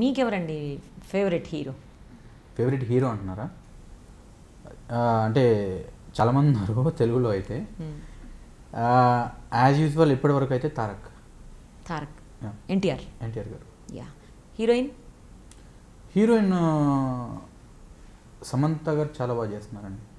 మీకెవరండి favourite hero favourite hero అంటున్నారా అంటే చాలామంది ఉన్నారు తెలుగులో అయితే యాజ్ యూజువల్ ఇప్పటి వరకు అయితే తారక్ తారక్ ఎన్టీఆర్ ఎన్టీఆర్ గారు యా హీరోయిన్ హీరోయిన్ సమంత గారు చాలా బాగా చేస్తున్నారండి